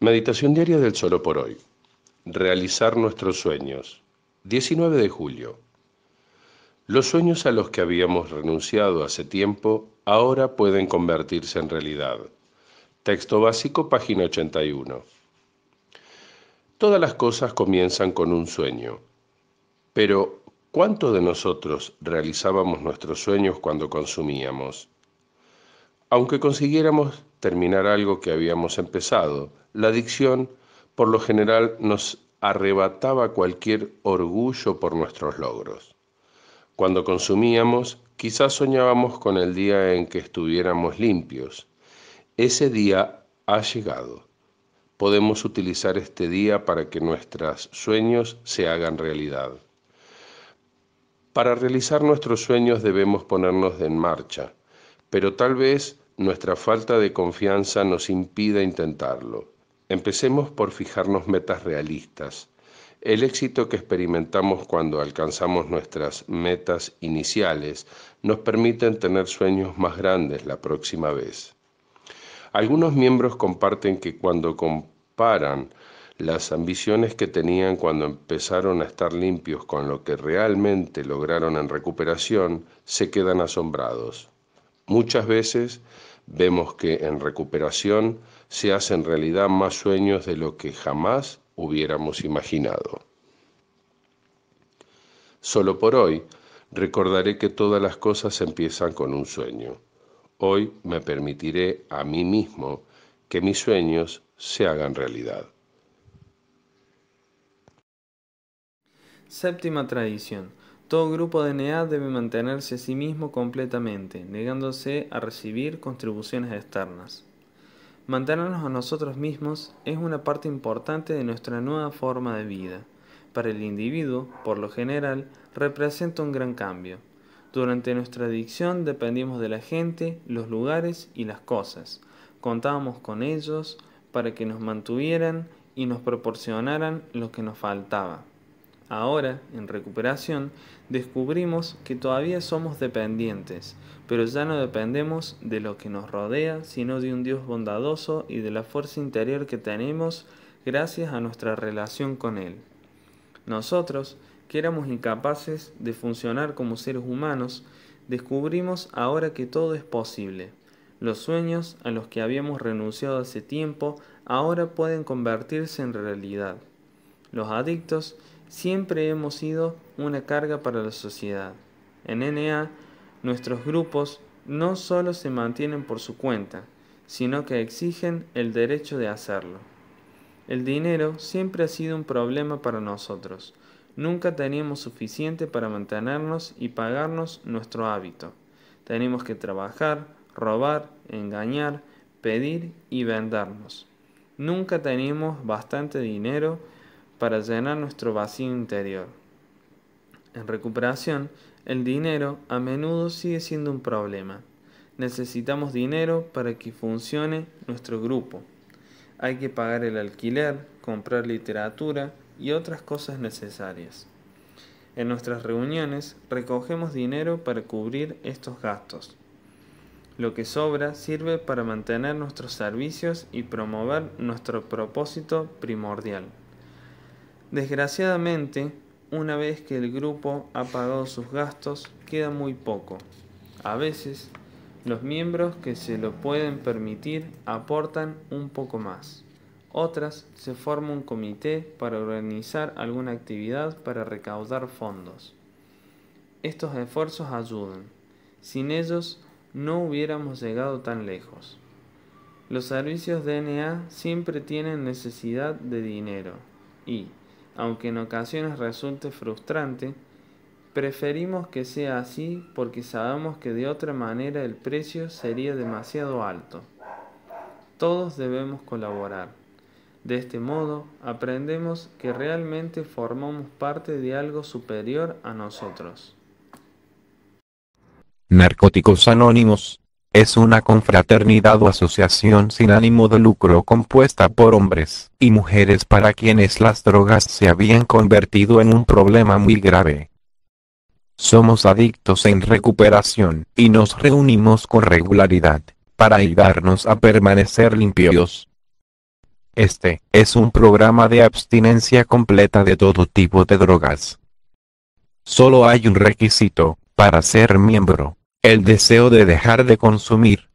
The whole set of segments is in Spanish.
Meditación diaria del solo por hoy. Realizar nuestros sueños. 19 de julio. Los sueños a los que habíamos renunciado hace tiempo ahora pueden convertirse en realidad. Texto básico, página 81. Todas las cosas comienzan con un sueño. Pero, ¿cuántos de nosotros realizábamos nuestros sueños cuando consumíamos? Aunque consiguiéramos terminar algo que habíamos empezado, la adicción por lo general nos arrebataba cualquier orgullo por nuestros logros. Cuando consumíamos, quizás soñábamos con el día en que estuviéramos limpios. Ese día ha llegado. Podemos utilizar este día para que nuestros sueños se hagan realidad. Para realizar nuestros sueños debemos ponernos en marcha, pero tal vez nuestra falta de confianza nos impida intentarlo. Empecemos por fijarnos metas realistas. El éxito que experimentamos cuando alcanzamos nuestras metas iniciales nos permiten tener sueños más grandes la próxima vez. Algunos miembros comparten que cuando comparan las ambiciones que tenían cuando empezaron a estar limpios con lo que realmente lograron en recuperación, se quedan asombrados. Muchas veces vemos que en recuperación se hacen realidad más sueños de lo que jamás hubiéramos imaginado. Solo por hoy recordaré que todas las cosas empiezan con un sueño. Hoy me permitiré a mí mismo que mis sueños se hagan realidad. Séptima tradición. Todo grupo de NEA debe mantenerse a sí mismo completamente, negándose a recibir contribuciones externas. Mantenernos a nosotros mismos es una parte importante de nuestra nueva forma de vida. Para el individuo, por lo general, representa un gran cambio. Durante nuestra adicción dependíamos de la gente, los lugares y las cosas. Contábamos con ellos para que nos mantuvieran y nos proporcionaran lo que nos faltaba. Ahora, en recuperación, descubrimos que todavía somos dependientes, pero ya no dependemos de lo que nos rodea, sino de un Dios bondadoso y de la fuerza interior que tenemos gracias a nuestra relación con Él. Nosotros, que éramos incapaces de funcionar como seres humanos, descubrimos ahora que todo es posible. Los sueños a los que habíamos renunciado hace tiempo ahora pueden convertirse en realidad. Los adictos siempre hemos sido una carga para la sociedad. En NA, nuestros grupos no solo se mantienen por su cuenta, sino que exigen el derecho de hacerlo. El dinero siempre ha sido un problema para nosotros. Nunca teníamos suficiente para mantenernos y pagarnos nuestro hábito. Tenemos que trabajar, robar, engañar, pedir y vendernos. Nunca teníamos bastante dinero para llenar nuestro vacío interior. En recuperación, el dinero a menudo sigue siendo un problema. Necesitamos dinero para que funcione nuestro grupo. Hay que pagar el alquiler, comprar literatura y otras cosas necesarias. En nuestras reuniones recogemos dinero para cubrir estos gastos. Lo que sobra sirve para mantener nuestros servicios y promover nuestro propósito primordial. Desgraciadamente, una vez que el grupo ha pagado sus gastos, queda muy poco. A veces, los miembros que se lo pueden permitir aportan un poco más. Otras se forma un comité para organizar alguna actividad para recaudar fondos. Estos esfuerzos ayudan. Sin ellos no hubiéramos llegado tan lejos. Los servicios DNA siempre tienen necesidad de dinero y, aunque en ocasiones resulte frustrante, preferimos que sea así porque sabemos que de otra manera el precio sería demasiado alto. Todos debemos colaborar. De este modo, aprendemos que realmente formamos parte de algo superior a nosotros. Narcóticos Anónimos es una confraternidad o asociación sin ánimo de lucro compuesta por hombres y mujeres para quienes las drogas se habían convertido en un problema muy grave. Somos adictos en recuperación y nos reunimos con regularidad para ayudarnos a permanecer limpios. Este es un programa de abstinencia completa de todo tipo de drogas. Solo hay un requisito para ser miembro el deseo de dejar de consumir.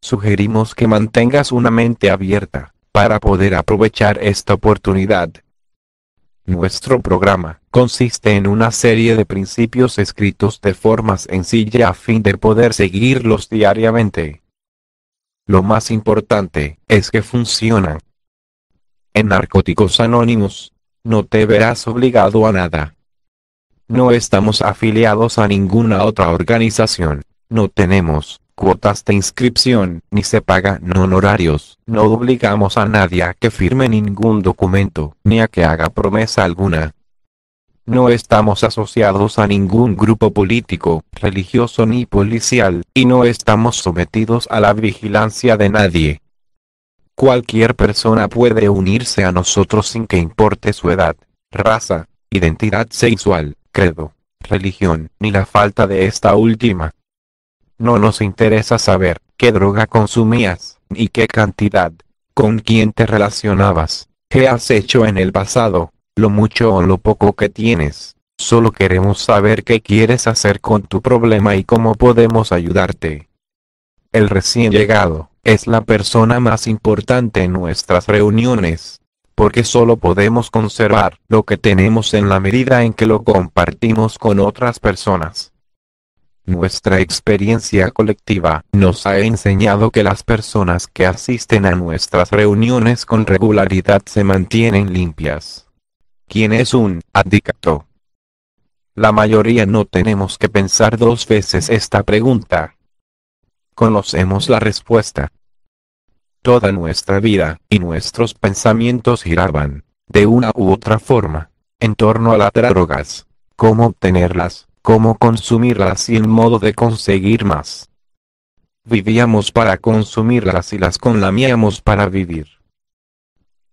Sugerimos que mantengas una mente abierta, para poder aprovechar esta oportunidad. Nuestro programa consiste en una serie de principios escritos de forma sencilla a fin de poder seguirlos diariamente. Lo más importante es que funcionan. En Narcóticos Anónimos, no te verás obligado a nada. No estamos afiliados a ninguna otra organización. No tenemos cuotas de inscripción, ni se pagan honorarios. No obligamos a nadie a que firme ningún documento, ni a que haga promesa alguna. No estamos asociados a ningún grupo político, religioso ni policial, y no estamos sometidos a la vigilancia de nadie. Cualquier persona puede unirse a nosotros sin que importe su edad, raza, identidad sexual, credo, religión, ni la falta de esta última. No nos interesa saber qué droga consumías, ni qué cantidad, con quién te relacionabas, qué has hecho en el pasado, lo mucho o lo poco que tienes. Solo queremos saber qué quieres hacer con tu problema y cómo podemos ayudarte. El recién llegado es la persona más importante en nuestras reuniones porque solo podemos conservar lo que tenemos en la medida en que lo compartimos con otras personas. Nuestra experiencia colectiva nos ha enseñado que las personas que asisten a nuestras reuniones con regularidad se mantienen limpias. ¿Quién es un adicto? La mayoría no tenemos que pensar dos veces esta pregunta. Conocemos la respuesta. Toda nuestra vida y nuestros pensamientos giraban, de una u otra forma, en torno a las drogas. Cómo obtenerlas, cómo consumirlas y el modo de conseguir más. Vivíamos para consumirlas y las conlamíamos para vivir.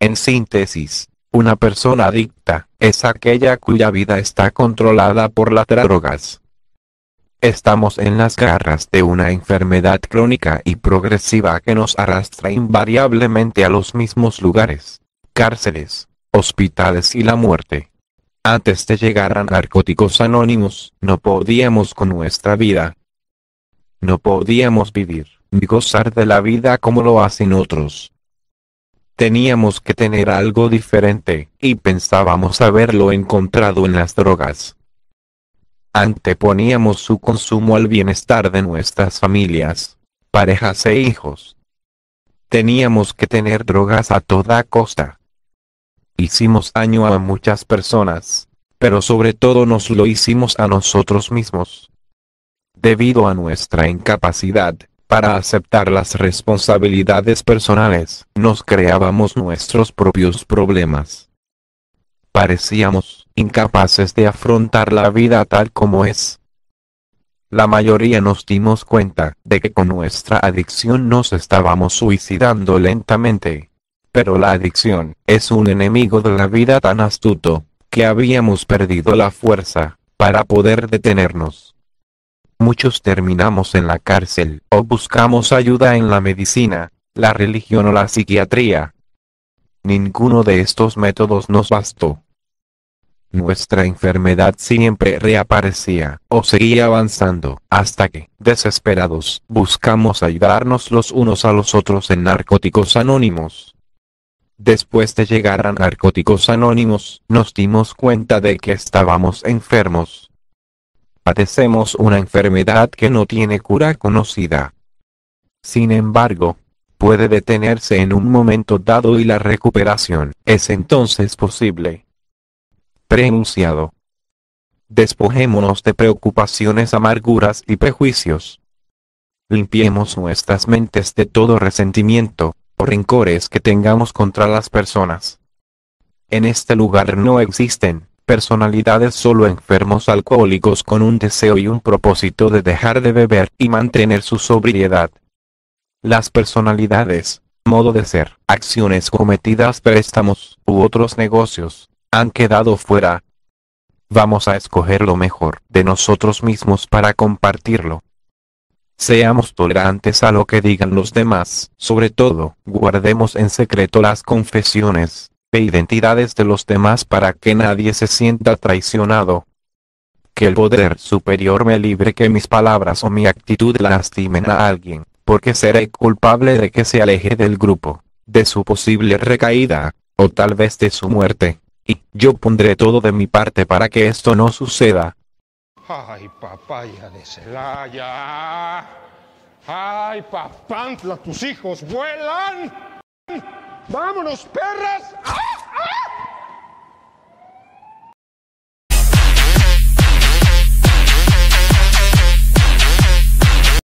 En síntesis, una persona adicta es aquella cuya vida está controlada por las drogas. Estamos en las garras de una enfermedad crónica y progresiva que nos arrastra invariablemente a los mismos lugares, cárceles, hospitales y la muerte. Antes de llegar a Narcóticos Anónimos, no podíamos con nuestra vida. No podíamos vivir, ni gozar de la vida como lo hacen otros. Teníamos que tener algo diferente, y pensábamos haberlo encontrado en las drogas anteponíamos su consumo al bienestar de nuestras familias, parejas e hijos. Teníamos que tener drogas a toda costa. Hicimos daño a muchas personas, pero sobre todo nos lo hicimos a nosotros mismos. Debido a nuestra incapacidad para aceptar las responsabilidades personales, nos creábamos nuestros propios problemas. Parecíamos incapaces de afrontar la vida tal como es. La mayoría nos dimos cuenta de que con nuestra adicción nos estábamos suicidando lentamente. Pero la adicción es un enemigo de la vida tan astuto, que habíamos perdido la fuerza, para poder detenernos. Muchos terminamos en la cárcel o buscamos ayuda en la medicina, la religión o la psiquiatría. Ninguno de estos métodos nos bastó nuestra enfermedad siempre reaparecía, o seguía avanzando, hasta que, desesperados, buscamos ayudarnos los unos a los otros en Narcóticos Anónimos. Después de llegar a Narcóticos Anónimos, nos dimos cuenta de que estábamos enfermos. Padecemos una enfermedad que no tiene cura conocida. Sin embargo, puede detenerse en un momento dado y la recuperación es entonces posible. Prenunciado. Despojémonos de preocupaciones, amarguras y prejuicios. Limpiemos nuestras mentes de todo resentimiento, o rencores que tengamos contra las personas. En este lugar no existen personalidades solo enfermos alcohólicos con un deseo y un propósito de dejar de beber y mantener su sobriedad. Las personalidades, modo de ser, acciones cometidas préstamos u otros negocios, han quedado fuera. Vamos a escoger lo mejor de nosotros mismos para compartirlo. Seamos tolerantes a lo que digan los demás, sobre todo, guardemos en secreto las confesiones e identidades de los demás para que nadie se sienta traicionado. Que el poder superior me libre que mis palabras o mi actitud lastimen a alguien, porque seré culpable de que se aleje del grupo, de su posible recaída, o tal vez de su muerte. Y yo pondré todo de mi parte para que esto no suceda. Ay, papaya de Celaya. Ay, papantla, tus hijos vuelan. Vámonos, perras. ¡Ah!